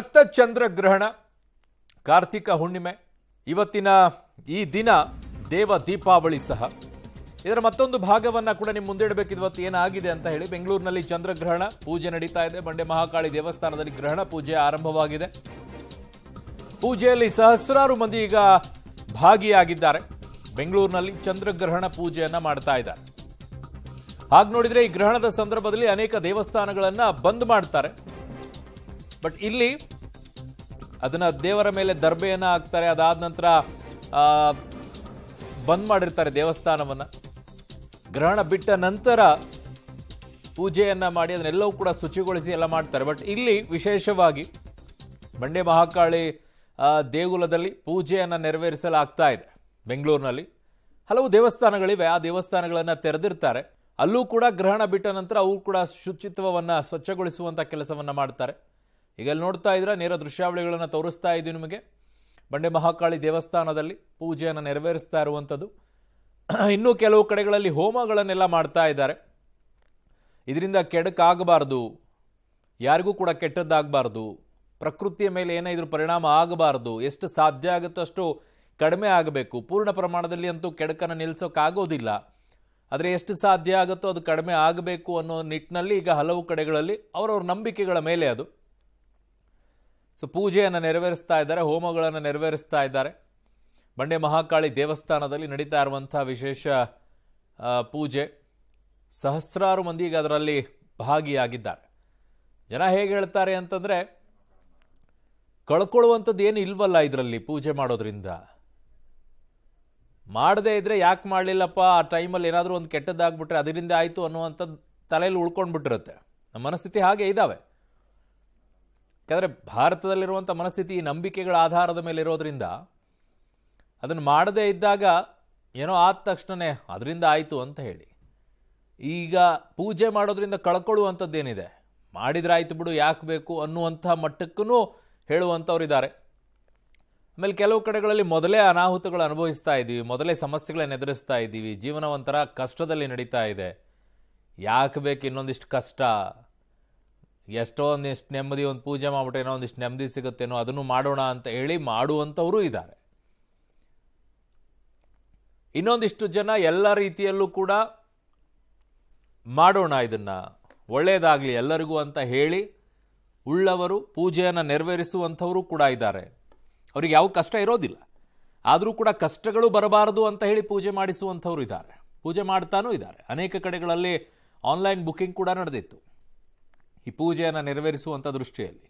ರಕ್ತ ಚಂದ್ರಗ್ರಹಣ ಕಾರ್ತಿಕ ಹುಣ್ಣಿಮೆ ಇವತ್ತಿನ ಈ ದಿನ ದೇವ ದೀಪಾವಳಿ ಸಹ ಇದರ ಮತ್ತೊಂದು ಭಾಗವನ್ನ ಕೂಡ ನಿಮ್ಮ ಮುಂದೆ ಇವತ್ತು ಏನಾಗಿದೆ ಅಂತ ಹೇಳಿ ಬೆಂಗಳೂರಿನಲ್ಲಿ ಚಂದ್ರಗ್ರಹಣ ಪೂಜೆ ನಡೀತಾ ಇದೆ ಬಂಡೆ ಮಹಾಕಾಳಿ ದೇವಸ್ಥಾನದಲ್ಲಿ ಗ್ರಹಣ ಪೂಜೆ ಆರಂಭವಾಗಿದೆ ಪೂಜೆಯಲ್ಲಿ ಸಹಸ್ರಾರು ಮಂದಿ ಈಗ ಭಾಗಿಯಾಗಿದ್ದಾರೆ ಬೆಂಗಳೂರಿನಲ್ಲಿ ಚಂದ್ರಗ್ರಹಣ ಪೂಜೆಯನ್ನ ಮಾಡ್ತಾ ಇದ್ದಾರೆ ಹಾಗೆ ನೋಡಿದ್ರೆ ಈ ಗ್ರಹಣದ ಸಂದರ್ಭದಲ್ಲಿ ಅನೇಕ ದೇವಸ್ಥಾನಗಳನ್ನ ಬಂದ್ ಮಾಡ್ತಾರೆ ಬಟ್ ಇಲ್ಲಿ ಅದನ್ನ ದೇವರ ಮೇಲೆ ದರ್ಬೆಯನ್ನ ಹಾಕ್ತಾರೆ ಅದಾದ ನಂತರ ಬಂದ್ ಮಾಡಿರ್ತಾರೆ ದೇವಸ್ಥಾನವನ್ನ ಗ್ರಹಣ ಬಿಟ್ಟ ನಂತರ ಪೂಜೆಯನ್ನ ಮಾಡಿ ಅದನ್ನೆಲ್ಲವೂ ಕೂಡ ಶುಚಿಗೊಳಿಸಿ ಎಲ್ಲ ಮಾಡ್ತಾರೆ ಬಟ್ ಇಲ್ಲಿ ವಿಶೇಷವಾಗಿ ಬಂಡೆ ಮಹಾಕಾಳಿ ದೇಗುಲದಲ್ಲಿ ಪೂಜೆಯನ್ನ ನೆರವೇರಿಸಲಾಗ್ತಾ ಇದೆ ಬೆಂಗಳೂರಿನಲ್ಲಿ ಹಲವು ದೇವಸ್ಥಾನಗಳಿವೆ ಆ ದೇವಸ್ಥಾನಗಳನ್ನ ತೆರೆದಿರ್ತಾರೆ ಅಲ್ಲೂ ಕೂಡ ಗ್ರಹಣ ಬಿಟ್ಟ ನಂತರ ಅವು ಕೂಡ ಶುಚಿತ್ವವನ್ನು ಸ್ವಚ್ಛಗೊಳಿಸುವಂತ ಕೆಲಸವನ್ನ ಮಾಡ್ತಾರೆ ಈಗ ಅಲ್ಲಿ ನೋಡ್ತಾ ಇದ್ರೆ ನೇರ ದೃಶ್ಯಾವಳಿಗಳನ್ನು ತೋರಿಸ್ತಾ ಇದ್ದೀವಿ ನಿಮಗೆ ಬಂಡೆ ಮಹಾಕಾಳಿ ದೇವಸ್ಥಾನದಲ್ಲಿ ಪೂಜೆಯನ್ನು ನೆರವೇರಿಸ್ತಾ ಇರುವಂಥದ್ದು ಇನ್ನೂ ಕೆಲವು ಕಡೆಗಳಲ್ಲಿ ಹೋಮಗಳನ್ನೆಲ್ಲ ಮಾಡ್ತಾ ಇದ್ದಾರೆ ಇದರಿಂದ ಕೆಡಕಾಗಬಾರ್ದು ಯಾರಿಗೂ ಕೂಡ ಕೆಟ್ಟದ್ದಾಗಬಾರ್ದು ಪ್ರಕೃತಿಯ ಮೇಲೆ ಏನೇ ಇದ್ರ ಪರಿಣಾಮ ಆಗಬಾರ್ದು ಎಷ್ಟು ಸಾಧ್ಯ ಆಗುತ್ತೋ ಅಷ್ಟು ಕಡಿಮೆ ಆಗಬೇಕು ಪೂರ್ಣ ಪ್ರಮಾಣದಲ್ಲಿ ಅಂತೂ ಕೆಡಕನ್ನು ನಿಲ್ಲಿಸೋಕ್ಕಾಗೋದಿಲ್ಲ ಆದರೆ ಎಷ್ಟು ಸಾಧ್ಯ ಆಗುತ್ತೋ ಅದು ಕಡಿಮೆ ಆಗಬೇಕು ಅನ್ನೋ ನಿಟ್ಟಿನಲ್ಲಿ ಈಗ ಹಲವು ಕಡೆಗಳಲ್ಲಿ ಅವರವ್ರ ನಂಬಿಕೆಗಳ ಮೇಲೆ ಅದು ಸೊ ಪೂಜೆಯನ್ನು ನೆರವೇರಿಸ್ತಾ ಇದ್ದಾರೆ ಹೋಮಗಳನ್ನು ನೆರವೇರಿಸ್ತಾ ಇದ್ದಾರೆ ಬಂಡೆ ಮಹಾಕಾಳಿ ದೇವಸ್ಥಾನದಲ್ಲಿ ನಡೀತಾ ಇರುವಂಥ ವಿಶೇಷ ಪೂಜೆ ಸಹಸ್ರಾರು ಮಂದಿಗೆ ಅದರಲ್ಲಿ ಭಾಗಿಯಾಗಿದ್ದಾರೆ ಜನ ಹೇಗೆ ಹೇಳ್ತಾರೆ ಅಂತಂದರೆ ಕಳ್ಕೊಳ್ಳುವಂಥದ್ದು ಏನು ಇಲ್ವಲ್ಲ ಇದರಲ್ಲಿ ಪೂಜೆ ಮಾಡೋದ್ರಿಂದ ಮಾಡದೇ ಇದ್ದರೆ ಯಾಕೆ ಮಾಡಲಿಲ್ಲಪ್ಪ ಆ ಟೈಮಲ್ಲಿ ಏನಾದರೂ ಒಂದು ಕೆಟ್ಟದ್ದಾಗ್ಬಿಟ್ರೆ ಅದರಿಂದ ಆಯಿತು ಅನ್ನುವಂಥದ್ದು ತಲೆಯಲ್ಲಿ ಉಳ್ಕೊಂಡ್ಬಿಟ್ಟಿರುತ್ತೆ ನಮ್ಮ ಮನಸ್ಥಿತಿ ಹಾಗೆ ಇದ್ದಾವೆ ಯಾಕಂದರೆ ಭಾರತದಲ್ಲಿರುವಂಥ ಮನಸ್ಥಿತಿ ಈ ನಂಬಿಕೆಗಳ ಆಧಾರದ ಮೇಲೆ ಇರೋದರಿಂದ ಅದನ್ನು ಮಾಡದೇ ಇದ್ದಾಗ ಏನೋ ಆದ ತಕ್ಷಣವೇ ಅದರಿಂದ ಆಯಿತು ಅಂತ ಹೇಳಿ ಈಗ ಪೂಜೆ ಮಾಡೋದ್ರಿಂದ ಕಳ್ಕೊಳ್ಳುವಂಥದ್ದೇನಿದೆ ಮಾಡಿದರೆ ಆಯಿತು ಬಿಡು ಯಾಕೆ ಬೇಕು ಅನ್ನುವಂಥ ಮಟ್ಟಕ್ಕೂ ಹೇಳುವಂಥವರಿದ್ದಾರೆ ಆಮೇಲೆ ಕೆಲವು ಕಡೆಗಳಲ್ಲಿ ಮೊದಲೇ ಅನಾಹುತಗಳು ಅನುಭವಿಸ್ತಾ ಇದ್ದೀವಿ ಮೊದಲೇ ಸಮಸ್ಯೆಗಳನ್ನು ಎದುರಿಸ್ತಾ ಇದ್ದೀವಿ ಜೀವನ ಒಂಥರ ಕಷ್ಟದಲ್ಲಿ ನಡೀತಾ ಇದೆ ಯಾಕೆ ಬೇಕು ಇನ್ನೊಂದಿಷ್ಟು ಕಷ್ಟ ಎಷ್ಟೋ ಒಂದಿಷ್ಟು ನೆಮ್ಮದಿ ಒಂದು ಪೂಜೆ ಏನೋ ಒಂದಿಷ್ಟು ನೆಮ್ಮದಿ ಸಿಗುತ್ತೇನೋ ಅದನ್ನು ಮಾಡೋಣ ಅಂತ ಹೇಳಿ ಮಾಡುವಂಥವರು ಇದ್ದಾರೆ ಇನ್ನೊಂದಿಷ್ಟು ಜನ ಎಲ್ಲ ರೀತಿಯಲ್ಲೂ ಕೂಡ ಮಾಡೋಣ ಇದನ್ನು ಒಳ್ಳೆಯದಾಗಲಿ ಎಲ್ಲರಿಗೂ ಅಂತ ಹೇಳಿ ಉಳ್ಳವರು ಪೂಜೆಯನ್ನು ನೆರವೇರಿಸುವಂಥವರು ಕೂಡ ಇದ್ದಾರೆ ಅವ್ರಿಗೆ ಯಾವ ಕಷ್ಟ ಇರೋದಿಲ್ಲ ಆದರೂ ಕೂಡ ಕಷ್ಟಗಳು ಬರಬಾರದು ಅಂತ ಹೇಳಿ ಪೂಜೆ ಮಾಡಿಸುವಂಥವ್ರು ಇದ್ದಾರೆ ಪೂಜೆ ಮಾಡ್ತಾನೂ ಇದ್ದಾರೆ ಅನೇಕ ಕಡೆಗಳಲ್ಲಿ ಆನ್ಲೈನ್ ಬುಕ್ಕಿಂಗ್ ಕೂಡ ನಡೆದಿತ್ತು ಈ ಪೂಜೆಯನ್ನು ನೆರವೇರಿಸುವಂಥ ದೃಷ್ಟಿಯಲ್ಲಿ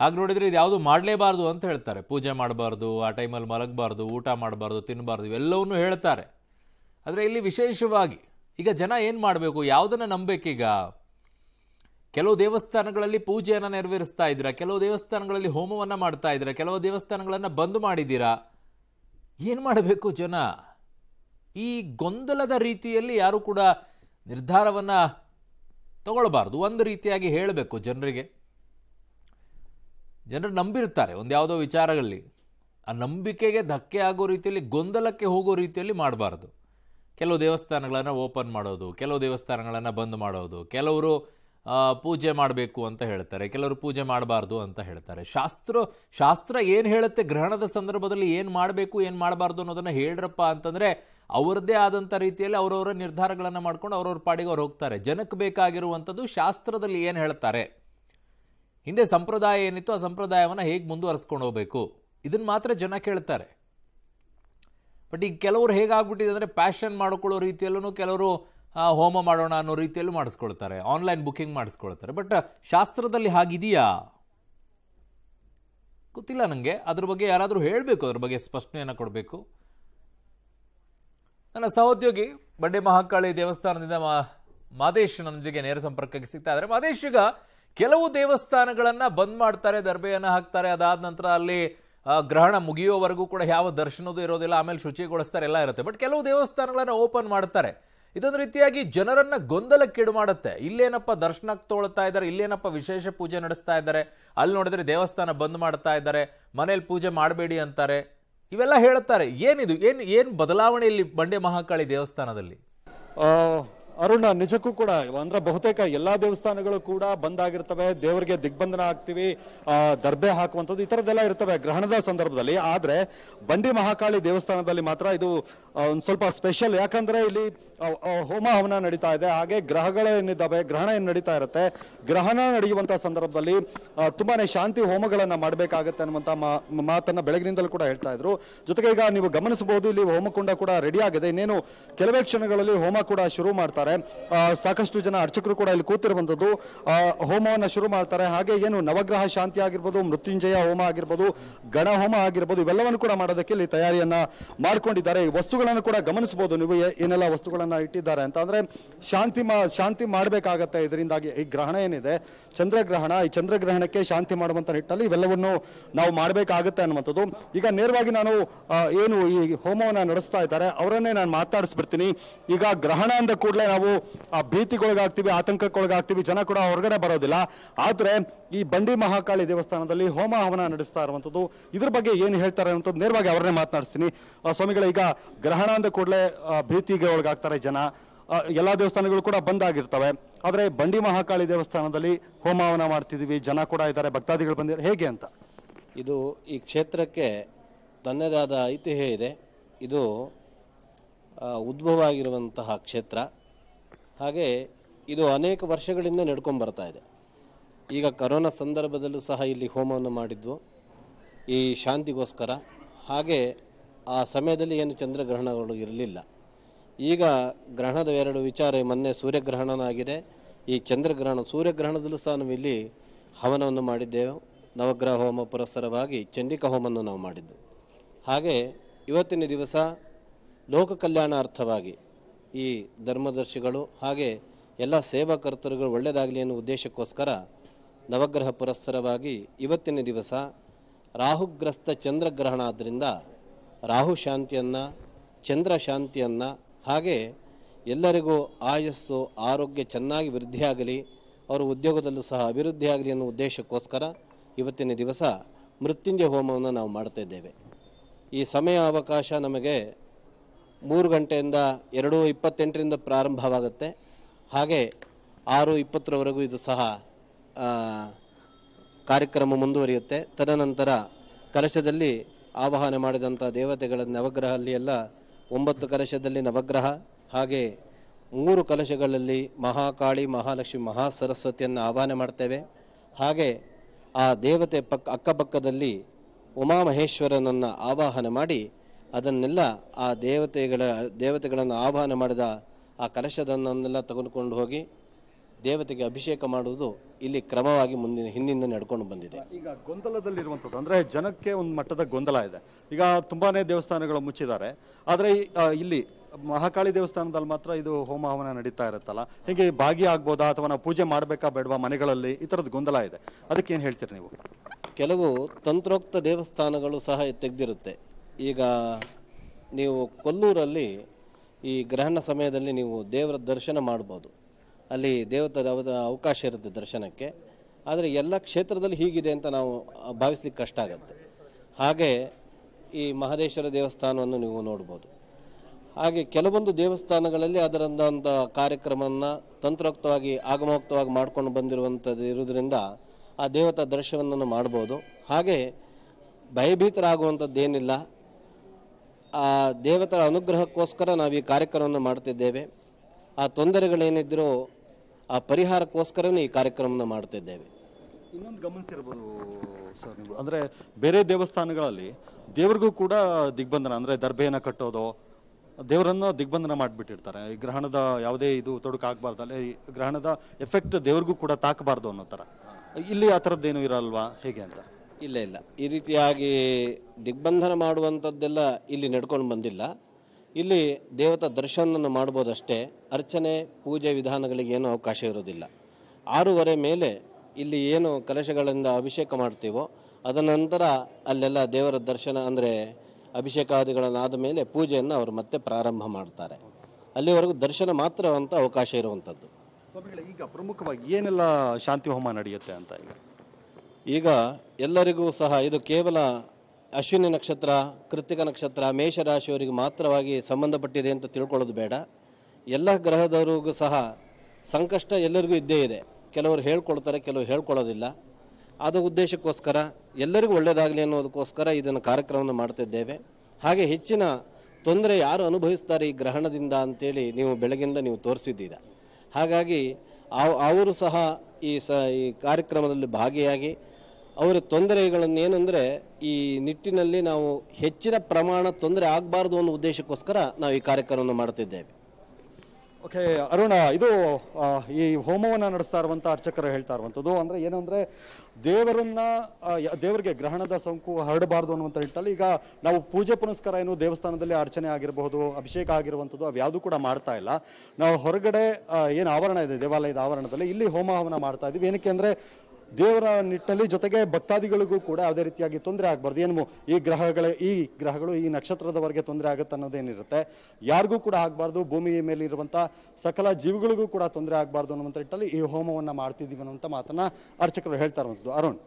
ಹಾಗೆ ನೋಡಿದರೆ ಇದು ಯಾವುದು ಮಾಡಲೇಬಾರ್ದು ಅಂತ ಹೇಳ್ತಾರೆ ಪೂಜೆ ಮಾಡಬಾರ್ದು ಆ ಟೈಮಲ್ಲಿ ಮಲಗಬಾರ್ದು ಊಟ ಮಾಡಬಾರ್ದು ತಿನ್ನಬಾರ್ದು ಇವೆಲ್ಲವನ್ನೂ ಹೇಳ್ತಾರೆ ಆದರೆ ಇಲ್ಲಿ ವಿಶೇಷವಾಗಿ ಈಗ ಜನ ಏನು ಮಾಡಬೇಕು ಯಾವುದನ್ನು ನಂಬಬೇಕೀಗ ಕೆಲವು ದೇವಸ್ಥಾನಗಳಲ್ಲಿ ಪೂಜೆಯನ್ನು ನೆರವೇರಿಸ್ತಾ ಇದ್ದೀರಾ ಕೆಲವು ದೇವಸ್ಥಾನಗಳಲ್ಲಿ ಹೋಮವನ್ನು ಮಾಡ್ತಾ ಇದ್ದೀರಾ ಕೆಲವು ದೇವಸ್ಥಾನಗಳನ್ನು ಬಂದ್ ಮಾಡಿದ್ದೀರಾ ಏನು ಮಾಡಬೇಕು ಜನ ಈ ಗೊಂದಲದ ರೀತಿಯಲ್ಲಿ ಯಾರು ಕೂಡ ನಿರ್ಧಾರವನ್ನು ತಗೊಳ್ಬಾರ್ದು ಒಂದು ರೀತಿಯಾಗಿ ಹೇಳಬೇಕು ಜನರಿಗೆ ಜನರು ನಂಬಿರ್ತಾರೆ ಒಂದು ಯಾವುದೋ ವಿಚಾರಗಳಲ್ಲಿ ಆ ನಂಬಿಕೆಗೆ ಧಕ್ಕೆ ಆಗೋ ರೀತಿಯಲ್ಲಿ ಗೊಂದಲಕ್ಕೆ ಹೋಗೋ ರೀತಿಯಲ್ಲಿ ಮಾಡಬಾರ್ದು ಕೆಲವು ದೇವಸ್ಥಾನಗಳನ್ನು ಓಪನ್ ಮಾಡೋದು ಕೆಲವು ದೇವಸ್ಥಾನಗಳನ್ನು ಬಂದ್ ಮಾಡೋದು ಕೆಲವರು ಪೂಜೆ ಮಾಡಬೇಕು ಅಂತ ಹೇಳ್ತಾರೆ ಕೆಲವರು ಪೂಜೆ ಮಾಡಬಾರ್ದು ಅಂತ ಹೇಳ್ತಾರೆ ಶಾಸ್ತ್ರ ಶಾಸ್ತ್ರ ಏನು ಹೇಳುತ್ತೆ ಗ್ರಹಣದ ಸಂದರ್ಭದಲ್ಲಿ ಏನು ಮಾಡಬೇಕು ಏನು ಮಾಡಬಾರ್ದು ಅನ್ನೋದನ್ನು ಹೇಳ್ರಪ್ಪ ಅಂತಂದರೆ ಅವರದ್ದೇ ಆದಂಥ ರೀತಿಯಲ್ಲಿ ಅವರವರ ನಿರ್ಧಾರಗಳನ್ನು ಮಾಡ್ಕೊಂಡು ಅವ್ರವ್ರ ಪಾಡಿಗೆ ಅವ್ರು ಹೋಗ್ತಾರೆ ಜನಕ್ಕೆ ಬೇಕಾಗಿರುವಂಥದ್ದು ಶಾಸ್ತ್ರದಲ್ಲಿ ಏನು ಹೇಳ್ತಾರೆ ಹಿಂದೆ ಸಂಪ್ರದಾಯ ಏನಿತ್ತು ಆ ಸಂಪ್ರದಾಯವನ್ನು ಹೇಗೆ ಮುಂದುವರಿಸ್ಕೊಂಡು ಹೋಗಬೇಕು ಇದನ್ನು ಮಾತ್ರ ಜನ ಕೇಳ್ತಾರೆ ಬಟ್ ಈಗ ಕೆಲವರು ಹೇಗಾಗ್ಬಿಟ್ಟಿದೆ ಅಂದರೆ ಪ್ಯಾಷನ್ ಮಾಡ್ಕೊಳ್ಳೋ ರೀತಿಯಲ್ಲೂ ಕೆಲವರು ಹೋಮ ಮಾಡೋಣ ಅನ್ನೋ ರೀತಿಯಲ್ಲಿ ಮಾಡಿಸ್ಕೊಳ್ತಾರೆ ಆನ್ಲೈನ್ ಬುಕ್ಕಿಂಗ್ ಮಾಡಿಸ್ಕೊಳ್ತಾರೆ ಬಟ್ ಶಾಸ್ತ್ರದಲ್ಲಿ ಹಾಗಿದೆಯಾ ಗೊತ್ತಿಲ್ಲ ನನಗೆ ಅದ್ರ ಬಗ್ಗೆ ಯಾರಾದರೂ ಹೇಳಬೇಕು ಅದ್ರ ಬಗ್ಗೆ ಸ್ಪಷ್ಟನೆಯನ್ನು ಕೊಡಬೇಕು ನನ್ನ ಸಹೋದ್ಯೋಗಿ ಬಂಡೆ ಮಹಾಕಾಳಿ ದೇವಸ್ಥಾನದಿಂದ ಮಾ ಮಾದೇಶ್ ನನ್ನ ಜೊತೆಗೆ ನೇರ ಸಂಪರ್ಕಕ್ಕೆ ಸಿಗ್ತಾ ಆದರೆ ಈಗ ಕೆಲವು ದೇವಸ್ಥಾನಗಳನ್ನು ಬಂದ್ ಮಾಡ್ತಾರೆ ದರ್ಬೆಯನ್ನು ಹಾಕ್ತಾರೆ ಅದಾದ ನಂತರ ಅಲ್ಲಿ ಗ್ರಹಣ ಮುಗಿಯೋವರೆಗೂ ಕೂಡ ಯಾವ ದರ್ಶನದೂ ಇರೋದಿಲ್ಲ ಆಮೇಲೆ ಶುಚಿಗೊಳಿಸ್ತಾರೆ ಎಲ್ಲ ಇರುತ್ತೆ ಬಟ್ ಕೆಲವು ದೇವಸ್ಥಾನಗಳನ್ನು ಓಪನ್ ಮಾಡ್ತಾರೆ ಇದೊಂದು ರೀತಿಯಾಗಿ ಜನರನ್ನ ಗೊಂದಲಕ್ಕೀಡು ಮಾಡುತ್ತೆ ಇಲ್ಲೇನಪ್ಪ ದರ್ಶನಕ್ಕೆ ತೋಳ್ತಾ ಇದ್ದಾರೆ ಇಲ್ಲೇನಪ್ಪ ವಿಶೇಷ ಪೂಜೆ ನಡೆಸ್ತಾ ಇದ್ದಾರೆ ಅಲ್ಲಿ ನೋಡಿದ್ರೆ ದೇವಸ್ಥಾನ ಬಂದ್ ಮಾಡ್ತಾ ಇದ್ದಾರೆ ಮನೇಲಿ ಪೂಜೆ ಮಾಡಬೇಡಿ ಅಂತಾರೆ ಇವೆಲ್ಲ ಹೇಳುತ್ತಾರೆ ಏನಿದು ಏನು ಏನು ಬದಲಾವಣೆ ಇಲ್ಲಿ ಬಂಡೆ ಮಹಾಕಾಳಿ ದೇವಸ್ಥಾನದಲ್ಲಿ ಅರುಣ ನಿಜಕ್ಕೂ ಕೂಡ ಅಂದ್ರೆ ಬಹುತೇಕ ಎಲ್ಲಾ ದೇವಸ್ಥಾನಗಳು ಕೂಡ ಬಂದ್ ಆಗಿರ್ತವೆ ದೇವರಿಗೆ ದಿಗ್ಬಂಧನ ಆಗ್ತೀವಿ ದರ್ಬೆ ಹಾಕುವಂಥದ್ದು ಈ ತರದ್ದೆಲ್ಲ ಇರ್ತವೆ ಗ್ರಹಣದ ಸಂದರ್ಭದಲ್ಲಿ ಆದ್ರೆ ಬಂಡಿ ಮಹಾಕಾಳಿ ದೇವಸ್ಥಾನದಲ್ಲಿ ಮಾತ್ರ ಇದು ಒಂದು ಸ್ವಲ್ಪ ಸ್ಪೆಷಲ್ ಯಾಕಂದ್ರೆ ಇಲ್ಲಿ ಹೋಮ ಹವನ ನಡೀತಾ ಇದೆ ಹಾಗೆ ಗ್ರಹಗಳೇನಿದ್ದಾವೆ ಗ್ರಹಣ ಏನು ನಡೀತಾ ಇರುತ್ತೆ ಗ್ರಹಣ ನಡೆಯುವಂತ ಸಂದರ್ಭದಲ್ಲಿ ತುಂಬಾನೇ ಶಾಂತಿ ಹೋಮಗಳನ್ನ ಮಾಡಬೇಕಾಗತ್ತೆ ಅನ್ನುವಂತ ಮಾತನ್ನ ಬೆಳಗಿನಿಂದಲೂ ಕೂಡ ಹೇಳ್ತಾ ಇದ್ರು ಜೊತೆಗೆ ಈಗ ನೀವು ಗಮನಿಸಬಹುದು ಇಲ್ಲಿ ಹೋಮಕುಂಡ ಕೂಡ ರೆಡಿ ಆಗಿದೆ ಇನ್ನೇನು ಕೆಲವೇ ಕ್ಷಣಗಳಲ್ಲಿ ಹೋಮ ಕೂಡ ಶುರು ಮಾಡ್ತಾರೆ ಮಾಡ್ತಾರೆ ಸಾಕಷ್ಟು ಜನ ಅರ್ಚಕರು ಕೂಡ ಇಲ್ಲಿ ಕೂತಿರುವಂಥದ್ದು ಹೋಮವನ್ನು ಶುರು ಮಾಡ್ತಾರೆ ಹಾಗೆ ಏನು ನವಗ್ರಹ ಶಾಂತಿ ಆಗಿರ್ಬೋದು ಮೃತ್ಯುಂಜಯ ಹೋಮ ಆಗಿರ್ಬೋದು ಗಣ ಹೋಮ ಆಗಿರ್ಬೋದು ಇವೆಲ್ಲವನ್ನು ಕೂಡ ಮಾಡೋದಕ್ಕೆ ಇಲ್ಲಿ ತಯಾರಿಯನ್ನು ಮಾಡ್ಕೊಂಡಿದ್ದಾರೆ ಈ ವಸ್ತುಗಳನ್ನು ಕೂಡ ಗಮನಿಸಬಹುದು ನೀವು ಏನೆಲ್ಲ ವಸ್ತುಗಳನ್ನು ಇಟ್ಟಿದ್ದಾರೆ ಅಂತ ಅಂದರೆ ಶಾಂತಿ ಮಾ ಶಾಂತಿ ಮಾಡಬೇಕಾಗತ್ತೆ ಇದರಿಂದಾಗಿ ಈ ಗ್ರಹಣ ಏನಿದೆ ಚಂದ್ರಗ್ರಹಣ ಈ ಚಂದ್ರಗ್ರಹಣಕ್ಕೆ ಶಾಂತಿ ಮಾಡುವಂಥ ನಿಟ್ಟಲ್ಲಿ ಇವೆಲ್ಲವನ್ನು ನಾವು ಮಾಡಬೇಕಾಗತ್ತೆ ಅನ್ನುವಂಥದ್ದು ಈಗ ನೇರವಾಗಿ ನಾನು ಏನು ಈ ಹೋಮವನ್ನು ನಡೆಸ್ತಾ ಇದ್ದಾರೆ ಅವರನ್ನೇ ನಾನು ಮಾತಾಡಿಸ್ಬಿಡ್ತೀನಿ ಈಗ ಗ್ರಹಣ ಅಂದ ಕೂಡಲೇ ನಾವು ಆ ಭೀತಿಗೊಳಗಾಗ್ತೀವಿ ಆತಂಕಕ್ಕೊಳಗಾಗ್ತೀವಿ ಜನ ಕೂಡ ಹೊರಗಡೆ ಬರೋದಿಲ್ಲ ಆದರೆ ಈ ಬಂಡಿ ಮಹಾಕಾಳಿ ದೇವಸ್ಥಾನದಲ್ಲಿ ಹೋಮ ಹವನ ನಡೆಸ್ತಾ ಇರುವಂಥದ್ದು ಇದ್ರ ಬಗ್ಗೆ ಏನು ಹೇಳ್ತಾರೆ ಅನ್ನೋದು ನೇರವಾಗಿ ಅವರನ್ನೇ ಮಾತನಾಡಿಸ್ತೀನಿ ಸ್ವಾಮಿಗಳ ಈಗ ಗ್ರಹಣ ಅಂದ ಕೂಡಲೇ ಭೀತಿಗೆ ಒಳಗಾಗ್ತಾರೆ ಜನ ಎಲ್ಲ ದೇವಸ್ಥಾನಗಳು ಕೂಡ ಬಂದಾಗಿರ್ತವೆ ಆದರೆ ಬಂಡಿ ಮಹಾಕಾಳಿ ದೇವಸ್ಥಾನದಲ್ಲಿ ಹೋಮ ಹವನ ಮಾಡ್ತಿದ್ದೀವಿ ಜನ ಕೂಡ ಇದ್ದಾರೆ ಭಕ್ತಾದಿಗಳು ಬಂದಿದ್ದಾರೆ ಹೇಗೆ ಅಂತ ಇದು ಈ ಕ್ಷೇತ್ರಕ್ಕೆ ತನ್ನದೇ ಆದ ಐತಿಹ್ಯ ಇದೆ ಇದು ಉದ್ಭವ ಆಗಿರುವಂತಹ ಕ್ಷೇತ್ರ ಹಾಗೆ ಇದು ಅನೇಕ ವರ್ಷಗಳಿಂದ ನಡ್ಕೊಂಡು ಬರ್ತಾ ಇದೆ ಈಗ ಕರೋನಾ ಸಂದರ್ಭದಲ್ಲೂ ಸಹ ಇಲ್ಲಿ ಹೋಮವನ್ನು ಮಾಡಿದ್ದು ಈ ಶಾಂತಿಗೋಸ್ಕರ ಹಾಗೆ ಆ ಸಮಯದಲ್ಲಿ ಏನು ಚಂದ್ರಗ್ರಹಣಗಳು ಇರಲಿಲ್ಲ ಈಗ ಗ್ರಹಣದ ಎರಡು ವಿಚಾರ ಮೊನ್ನೆ ಸೂರ್ಯಗ್ರಹಣನಾಗಿದೆ ಈ ಚಂದ್ರಗ್ರಹಣ ಸೂರ್ಯಗ್ರಹಣದಲ್ಲೂ ಸಹ ನಾವು ಇಲ್ಲಿ ಹವನವನ್ನು ಮಾಡಿದ್ದೆವು ನವಗ್ರಹ ಹೋಮ ಪುರಸ್ಸರವಾಗಿ ಚಂಡಿಕಾ ಹೋಮವನ್ನು ನಾವು ಮಾಡಿದ್ದು ಹಾಗೆ ಇವತ್ತಿನ ದಿವಸ ಲೋಕ ಕಲ್ಯಾಣಾರ್ಥವಾಗಿ ಈ ಧರ್ಮದರ್ಶಿಗಳು ಹಾಗೆ ಎಲ್ಲ ಸೇವಾಕರ್ತರುಗಳು ಒಳ್ಳೆಯದಾಗಲಿ ಅನ್ನೋ ಉದ್ದೇಶಕ್ಕೋಸ್ಕರ ನವಗ್ರಹ ಪುರಸ್ಸರವಾಗಿ ಇವತ್ತಿನ ದಿವಸ ರಾಹುಗ್ರಸ್ತ ಚಂದ್ರಗ್ರಹಣ ಆದ್ದರಿಂದ ರಾಹು ಶಾಂತಿಯನ್ನು ಚಂದ್ರ ಶಾಂತಿಯನ್ನು ಹಾಗೆ ಎಲ್ಲರಿಗೂ ಆಯಸ್ಸು ಆರೋಗ್ಯ ಚೆನ್ನಾಗಿ ವೃದ್ಧಿಯಾಗಲಿ ಅವರ ಉದ್ಯೋಗದಲ್ಲೂ ಸಹ ಅಭಿವೃದ್ಧಿಯಾಗಲಿ ಆಗಲಿ ಅನ್ನೋ ಉದ್ದೇಶಕ್ಕೋಸ್ಕರ ಇವತ್ತಿನ ದಿವಸ ಮೃತ್ಯುಂಜಯ ಹೋಮವನ್ನು ನಾವು ಮಾಡ್ತಾ ಇದ್ದೇವೆ ಈ ಸಮಯ ಅವಕಾಶ ನಮಗೆ ಮೂರು ಗಂಟೆಯಿಂದ ಎರಡು ಇಪ್ಪತ್ತೆಂಟರಿಂದ ಪ್ರಾರಂಭವಾಗುತ್ತೆ ಹಾಗೆ ಆರು ಇಪ್ಪತ್ತರವರೆಗೂ ಇದು ಸಹ ಕಾರ್ಯಕ್ರಮ ಮುಂದುವರಿಯುತ್ತೆ ತದನಂತರ ಕಲಶದಲ್ಲಿ ಆವಾಹನ ಮಾಡಿದಂಥ ದೇವತೆಗಳ ನವಗ್ರಹ ಅಲ್ಲಿ ಎಲ್ಲ ಒಂಬತ್ತು ಕಲಶದಲ್ಲಿ ನವಗ್ರಹ ಹಾಗೆ ಮೂರು ಕಲಶಗಳಲ್ಲಿ ಮಹಾಕಾಳಿ ಮಹಾಲಕ್ಷ್ಮಿ ಮಹಾ ಸರಸ್ವತಿಯನ್ನು ಆಹ್ವಾನ ಮಾಡ್ತೇವೆ ಹಾಗೆ ಆ ದೇವತೆ ಪಕ್ಕ ಅಕ್ಕಪಕ್ಕದಲ್ಲಿ ಉಮಾಮಹೇಶ್ವರನನ್ನು ಆವಾಹನ ಮಾಡಿ ಅದನ್ನೆಲ್ಲ ಆ ದೇವತೆಗಳ ದೇವತೆಗಳನ್ನು ಆಹ್ವಾನ ಮಾಡಿದ ಆ ಕಲಶದನ್ನೆಲ್ಲ ತೆಗೆದುಕೊಂಡು ಹೋಗಿ ದೇವತೆಗೆ ಅಭಿಷೇಕ ಮಾಡುವುದು ಇಲ್ಲಿ ಕ್ರಮವಾಗಿ ಮುಂದಿನ ಹಿಂದಿನಿಂದ ನಡ್ಕೊಂಡು ಬಂದಿದೆ ಈಗ ಗೊಂದಲದಲ್ಲಿರುವಂಥದ್ದು ಅಂದರೆ ಜನಕ್ಕೆ ಒಂದು ಮಟ್ಟದ ಗೊಂದಲ ಇದೆ ಈಗ ತುಂಬಾ ದೇವಸ್ಥಾನಗಳು ಮುಚ್ಚಿದ್ದಾರೆ ಆದರೆ ಇಲ್ಲಿ ಮಹಾಕಾಳಿ ದೇವಸ್ಥಾನದಲ್ಲಿ ಮಾತ್ರ ಇದು ಹೋಮ ಹವನ ನಡೀತಾ ಇರುತ್ತಲ್ಲ ಹೀಗೆ ಭಾಗಿ ಅಥವಾ ನಾವು ಪೂಜೆ ಮಾಡಬೇಕಾ ಬೇಡವಾ ಮನೆಗಳಲ್ಲಿ ಈ ಥರದ್ದು ಗೊಂದಲ ಇದೆ ಅದಕ್ಕೆ ಏನು ಹೇಳ್ತೀರಿ ನೀವು ಕೆಲವು ತಂತ್ರೋಕ್ತ ದೇವಸ್ಥಾನಗಳು ಸಹ ತೆಗೆದಿರುತ್ತೆ ಈಗ ನೀವು ಕೊಲ್ಲೂರಲ್ಲಿ ಈ ಗ್ರಹಣ ಸಮಯದಲ್ಲಿ ನೀವು ದೇವರ ದರ್ಶನ ಮಾಡ್ಬೋದು ಅಲ್ಲಿ ದೇವತರ ಅವಕಾಶ ಇರುತ್ತೆ ದರ್ಶನಕ್ಕೆ ಆದರೆ ಎಲ್ಲ ಕ್ಷೇತ್ರದಲ್ಲಿ ಹೀಗಿದೆ ಅಂತ ನಾವು ಭಾವಿಸ್ಲಿಕ್ಕೆ ಕಷ್ಟ ಆಗುತ್ತೆ ಹಾಗೆ ಈ ಮಹದೇಶ್ವರ ದೇವಸ್ಥಾನವನ್ನು ನೀವು ನೋಡ್ಬೋದು ಹಾಗೆ ಕೆಲವೊಂದು ದೇವಸ್ಥಾನಗಳಲ್ಲಿ ಒಂದು ಕಾರ್ಯಕ್ರಮವನ್ನು ತಂತ್ರೋಕ್ತವಾಗಿ ಆಗಮೋಕ್ತವಾಗಿ ಮಾಡ್ಕೊಂಡು ಬಂದಿರುವಂಥದ್ದು ಇರುವುದರಿಂದ ಆ ದೇವತಾ ದರ್ಶನವನ್ನು ಮಾಡ್ಬೋದು ಹಾಗೆ ಭಯಭೀತರಾಗುವಂಥದ್ದೇನಿಲ್ಲ ಆ ದೇವತರ ಅನುಗ್ರಹಕ್ಕೋಸ್ಕರ ನಾವು ಈ ಕಾರ್ಯಕ್ರಮವನ್ನು ಮಾಡ್ತಿದ್ದೇವೆ ಆ ತೊಂದರೆಗಳೇನಿದ್ದರೂ ಆ ಪರಿಹಾರಕ್ಕೋಸ್ಕರನೇ ಈ ಕಾರ್ಯಕ್ರಮವನ್ನು ಮಾಡ್ತಿದ್ದೇವೆ ಇನ್ನೊಂದು ಗಮನಿಸಿರ್ಬೋದು ಸರ್ ನೀವು ಅಂದರೆ ಬೇರೆ ದೇವಸ್ಥಾನಗಳಲ್ಲಿ ದೇವ್ರಿಗೂ ಕೂಡ ದಿಗ್ಬಂಧನ ಅಂದರೆ ದರ್ಬೆಯನ್ನು ಕಟ್ಟೋದು ದೇವರನ್ನು ದಿಗ್ಬಂಧನ ಮಾಡಿಬಿಟ್ಟಿರ್ತಾರೆ ಈ ಗ್ರಹಣದ ಯಾವುದೇ ಇದು ತೊಡಕಾಗಬಾರ್ದು ಈ ಗ್ರಹಣದ ಎಫೆಕ್ಟ್ ದೇವ್ರಿಗೂ ಕೂಡ ತಾಕಬಾರ್ದು ಅನ್ನೋ ಥರ ಇಲ್ಲಿ ಆ ಥರದ್ದೇನು ಇರಲ್ವಾ ಹೇಗೆ ಅಂತ ಇಲ್ಲ ಇಲ್ಲ ಈ ರೀತಿಯಾಗಿ ದಿಗ್ಬಂಧನ ಮಾಡುವಂಥದ್ದೆಲ್ಲ ಇಲ್ಲಿ ನಡ್ಕೊಂಡು ಬಂದಿಲ್ಲ ಇಲ್ಲಿ ದೇವತಾ ದರ್ಶನವನ್ನು ಮಾಡ್ಬೋದಷ್ಟೇ ಅರ್ಚನೆ ಪೂಜೆ ವಿಧಾನಗಳಿಗೆ ಏನೂ ಅವಕಾಶ ಇರೋದಿಲ್ಲ ಆರೂವರೆ ಮೇಲೆ ಇಲ್ಲಿ ಏನು ಕಲಶಗಳಿಂದ ಅಭಿಷೇಕ ಮಾಡ್ತೀವೋ ಅದ ನಂತರ ಅಲ್ಲೆಲ್ಲ ದೇವರ ದರ್ಶನ ಅಂದರೆ ಅಭಿಷೇಕಾದಿಗಳನ್ನಾದ ಮೇಲೆ ಪೂಜೆಯನ್ನು ಅವರು ಮತ್ತೆ ಪ್ರಾರಂಭ ಮಾಡ್ತಾರೆ ಅಲ್ಲಿವರೆಗೂ ದರ್ಶನ ಮಾತ್ರ ಅಂತ ಅವಕಾಶ ಇರುವಂಥದ್ದು ಸ್ವಾಮಿಗಳ ಈಗ ಪ್ರಮುಖವಾಗಿ ಏನೆಲ್ಲ ಶಾಂತಿ ಹೋಮ ನಡೆಯುತ್ತೆ ಅಂತ ಈಗ ಈಗ ಎಲ್ಲರಿಗೂ ಸಹ ಇದು ಕೇವಲ ಅಶ್ವಿನಿ ನಕ್ಷತ್ರ ಕೃತಿಕ ನಕ್ಷತ್ರ ಮೇಷರಾಶಿಯವರಿಗೆ ಮಾತ್ರವಾಗಿ ಸಂಬಂಧಪಟ್ಟಿದೆ ಅಂತ ತಿಳ್ಕೊಳ್ಳೋದು ಬೇಡ ಎಲ್ಲ ಗ್ರಹದವರಿಗೂ ಸಹ ಸಂಕಷ್ಟ ಎಲ್ಲರಿಗೂ ಇದ್ದೇ ಇದೆ ಕೆಲವರು ಹೇಳ್ಕೊಳ್ತಾರೆ ಕೆಲವರು ಹೇಳ್ಕೊಳ್ಳೋದಿಲ್ಲ ಅದು ಉದ್ದೇಶಕ್ಕೋಸ್ಕರ ಎಲ್ಲರಿಗೂ ಒಳ್ಳೆಯದಾಗಲಿ ಅನ್ನೋದಕ್ಕೋಸ್ಕರ ಇದನ್ನು ಕಾರ್ಯಕ್ರಮವನ್ನು ಮಾಡ್ತಿದ್ದೇವೆ ಹಾಗೆ ಹೆಚ್ಚಿನ ತೊಂದರೆ ಯಾರು ಅನುಭವಿಸ್ತಾರೆ ಈ ಗ್ರಹಣದಿಂದ ಅಂತೇಳಿ ನೀವು ಬೆಳಗಿಂದ ನೀವು ತೋರಿಸಿದ್ದೀರ ಹಾಗಾಗಿ ಅವರು ಸಹ ಈ ಸ ಈ ಕಾರ್ಯಕ್ರಮದಲ್ಲಿ ಭಾಗಿಯಾಗಿ ಅವರ ತೊಂದರೆಗಳನ್ನು ಏನಂದರೆ ಈ ನಿಟ್ಟಿನಲ್ಲಿ ನಾವು ಹೆಚ್ಚಿನ ಪ್ರಮಾಣ ತೊಂದರೆ ಆಗಬಾರ್ದು ಅನ್ನೋ ಉದ್ದೇಶಕ್ಕೋಸ್ಕರ ನಾವು ಈ ಕಾರ್ಯಕ್ರಮವನ್ನು ಮಾಡ್ತಿದ್ದೇವೆ ಓಕೆ ಅರುಣ ಇದು ಈ ಹೋಮವನ್ನು ನಡೆಸ್ತಾ ಇರುವಂಥ ಅರ್ಚಕರು ಹೇಳ್ತಾ ಇರುವಂಥದ್ದು ಅಂದರೆ ಏನು ಅಂದರೆ ದೇವರನ್ನ ದೇವರಿಗೆ ಗ್ರಹಣದ ಸೋಂಕು ಹರಡಬಾರ್ದು ಅನ್ನುವಂಥ ನಿಟ್ಟಲ್ಲಿ ಈಗ ನಾವು ಪೂಜೆ ಪುನಸ್ಕಾರ ಏನು ದೇವಸ್ಥಾನದಲ್ಲಿ ಅರ್ಚನೆ ಆಗಿರಬಹುದು ಅಭಿಷೇಕ ಆಗಿರುವಂಥದ್ದು ಅವು ಯಾವುದೂ ಕೂಡ ಮಾಡ್ತಾ ಇಲ್ಲ ನಾವು ಹೊರಗಡೆ ಏನು ಆವರಣ ಇದೆ ದೇವಾಲಯದ ಆವರಣದಲ್ಲಿ ಇಲ್ಲಿ ಹೋಮ ಹವನ ಮಾಡ್ತಾ ಇದ್ದೀವಿ ಏನಕ್ಕೆ ಅಂದರೆ ದೇವರ ನಿಟ್ಟಿನಲ್ಲಿ ಜೊತೆಗೆ ಭಕ್ತಾದಿಗಳಿಗೂ ಕೂಡ ಯಾವುದೇ ರೀತಿಯಾಗಿ ತೊಂದರೆ ಆಗಬಾರ್ದು ಏನು ಈ ಗ್ರಹಗಳ ಈ ಗ್ರಹಗಳು ಈ ನಕ್ಷತ್ರದವರೆಗೆ ತೊಂದರೆ ಆಗುತ್ತೆ ಅನ್ನೋದೇನಿರುತ್ತೆ ಯಾರಿಗೂ ಕೂಡ ಆಗಬಾರ್ದು ಭೂಮಿಯ ಮೇಲೆ ಇರುವಂಥ ಸಕಲ ಜೀವಿಗಳಿಗೂ ಕೂಡ ತೊಂದರೆ ಆಗಬಾರ್ದು ಅನ್ನುವಂಥ ನಿಟ್ಟಲ್ಲಿ ಈ ಹೋಮವನ್ನು ಮಾಡ್ತಿದ್ದೀವಿ ಅನ್ನೋಂಥ ಮಾತನ್ನು ಅರ್ಚಕರು ಹೇಳ್ತಾ ಇರುವಂಥದ್ದು ಅರುಣ್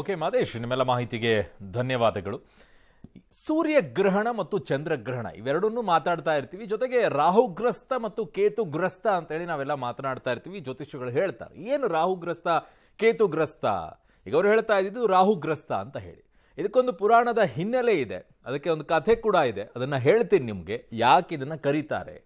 ಓಕೆ ಮಾದೇಶ್ ನಿಮ್ಮೆಲ್ಲ ಮಾಹಿತಿಗೆ ಧನ್ಯವಾದಗಳು ಸೂರ್ಯಗ್ರಹಣ ಮತ್ತು ಚಂದ್ರಗ್ರಹಣ ಇವೆರಡನ್ನು ಮಾತಾಡ್ತಾ ಇರ್ತೀವಿ ಜೊತೆಗೆ ರಾಹುಗ್ರಸ್ತ ಮತ್ತು ಕೇತುಗ್ರಸ್ತ ಅಂತೇಳಿ ನಾವೆಲ್ಲ ಮಾತನಾಡ್ತಾ ಇರ್ತೀವಿ ಜ್ಯೋತಿಷಗಳು ಹೇಳ್ತಾರೆ ಏನು ರಾಹುಗ್ರಸ್ತ ಕೇತುಗ್ರಸ್ತ ಈಗ ಅವರು ಹೇಳ್ತಾ ಇದ್ದಿದ್ದು ರಾಹುಗ್ರಸ್ತ ಅಂತ ಹೇಳಿ ಇದಕ್ಕೊಂದು ಪುರಾಣದ ಹಿನ್ನೆಲೆ ಇದೆ ಅದಕ್ಕೆ ಒಂದು ಕಥೆ ಕೂಡ ಇದೆ ಅದನ್ನು ಹೇಳ್ತೀನಿ ನಿಮಗೆ ಯಾಕೆ ಇದನ್ನು ಕರೀತಾರೆ